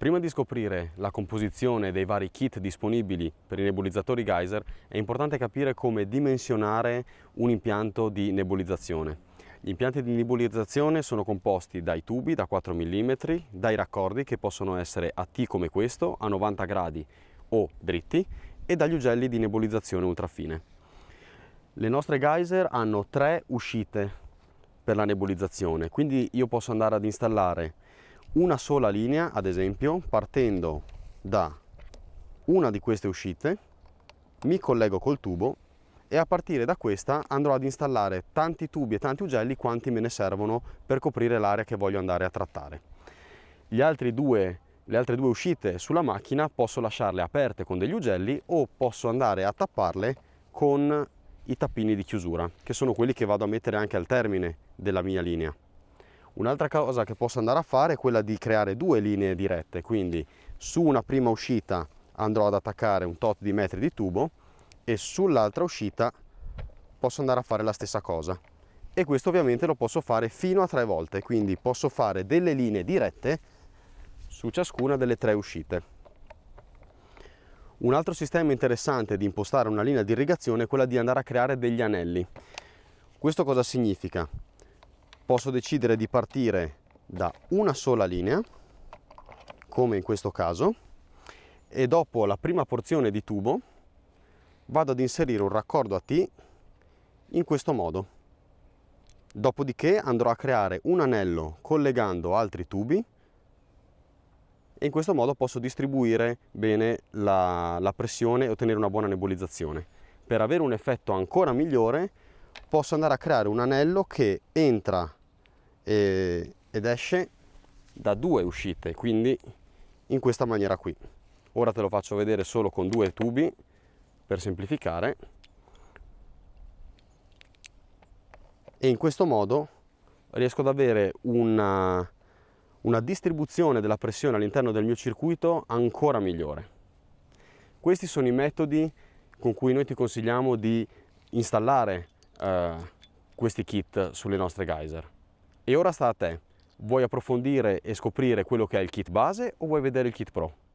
Prima di scoprire la composizione dei vari kit disponibili per i nebulizzatori geyser è importante capire come dimensionare un impianto di nebulizzazione. Gli impianti di nebulizzazione sono composti dai tubi da 4 mm, dai raccordi che possono essere a T come questo, a 90 gradi o dritti e dagli ugelli di nebulizzazione ultrafine. Le nostre geyser hanno tre uscite per la nebulizzazione, quindi io posso andare ad installare una sola linea, ad esempio, partendo da una di queste uscite, mi collego col tubo e a partire da questa andrò ad installare tanti tubi e tanti ugelli quanti me ne servono per coprire l'area che voglio andare a trattare. Due, le altre due uscite sulla macchina posso lasciarle aperte con degli ugelli o posso andare a tapparle con i tappini di chiusura, che sono quelli che vado a mettere anche al termine della mia linea. Un'altra cosa che posso andare a fare è quella di creare due linee dirette, quindi su una prima uscita andrò ad attaccare un tot di metri di tubo e sull'altra uscita posso andare a fare la stessa cosa. E questo ovviamente lo posso fare fino a tre volte, quindi posso fare delle linee dirette su ciascuna delle tre uscite. Un altro sistema interessante di impostare una linea di irrigazione è quella di andare a creare degli anelli. Questo cosa significa? posso decidere di partire da una sola linea, come in questo caso, e dopo la prima porzione di tubo vado ad inserire un raccordo a T in questo modo. Dopodiché andrò a creare un anello collegando altri tubi e in questo modo posso distribuire bene la, la pressione e ottenere una buona nebulizzazione. Per avere un effetto ancora migliore posso andare a creare un anello che entra e, ed esce da due uscite, quindi in questa maniera qui. Ora te lo faccio vedere solo con due tubi per semplificare. E in questo modo riesco ad avere una, una distribuzione della pressione all'interno del mio circuito ancora migliore. Questi sono i metodi con cui noi ti consigliamo di installare eh, questi kit sulle nostre geyser. E ora sta a te, vuoi approfondire e scoprire quello che è il kit base o vuoi vedere il kit pro?